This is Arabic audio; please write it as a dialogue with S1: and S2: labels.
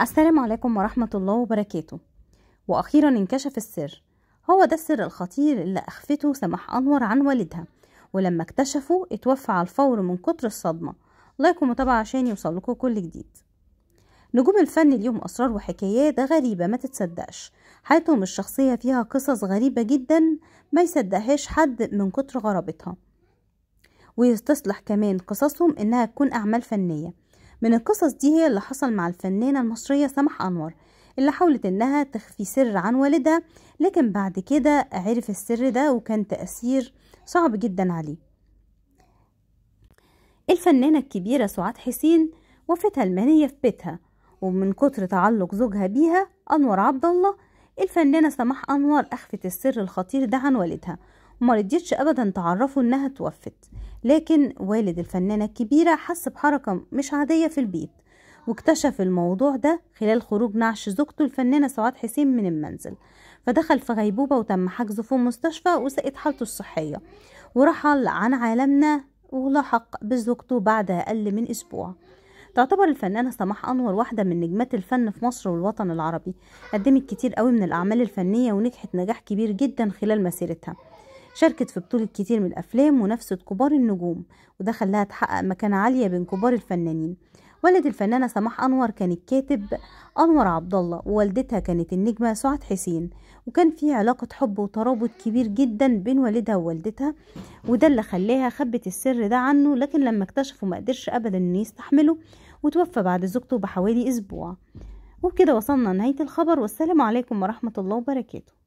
S1: السلام عليكم ورحمة الله وبركاته وأخيرا انكشف السر هو ده السر الخطير اللي أخفته سماح أنور عن والدها ولما اكتشفوا اتوفى على الفور من كتر الصدمة لايك ومتابعة عشان يوصلكوا كل جديد نجوم الفن اليوم أسرار وحكايات غريبة ما تتصدقش حياتهم الشخصية فيها قصص غريبة جدا ما يصدقهاش حد من كتر غرابتها ويستصلح كمان قصصهم إنها تكون أعمال فنية من القصص دي هي اللي حصل مع الفنانة المصرية سمح أنور اللي حاولت إنها تخفي سر عن والدها لكن بعد كده عرف السر ده وكان تأثير صعب جدا عليه الفنانة الكبيرة سعاد حسين وفتها المنية في بيتها ومن كتر تعلق زوجها بيها أنور عبد الله الفنانة سماح أنور أخفت السر الخطير ده عن والدها وما رضيتش أبدا تعرفه إنها توفت لكن والد الفنانة الكبيرة حس بحركة مش عادية في البيت واكتشف الموضوع ده خلال خروج نعش زوجته الفنانة سعاد حسين من المنزل فدخل في غيبوبة وتم حجزه في المستشفى وسقت حالته الصحية ورحل عن عالمنا ولحق بزوجته بعد أقل من أسبوع تعتبر الفنانة سماح أنور واحدة من نجمات الفن في مصر والوطن العربي قدمت كتير قوي من الأعمال الفنية ونجحت نجاح كبير جدا خلال مسيرتها شاركت في بطولة كتير من الأفلام ونفسة كبار النجوم وده خلاها تحقق مكانة عالية بين كبار الفنانين والد الفنانة سماح أنور كان الكاتب أنور عبد الله ووالدتها كانت النجمة سعاد حسين وكان في علاقة حب وترابط كبير جدا بين والدها ووالدتها وده اللي خلاها خبت السر ده عنه لكن لما اكتشفه ما قدرش أبدا إنه يستحمله وتوفى بعد زوجته بحوالي أسبوع وبكده وصلنا لنهاية الخبر والسلام عليكم ورحمة الله وبركاته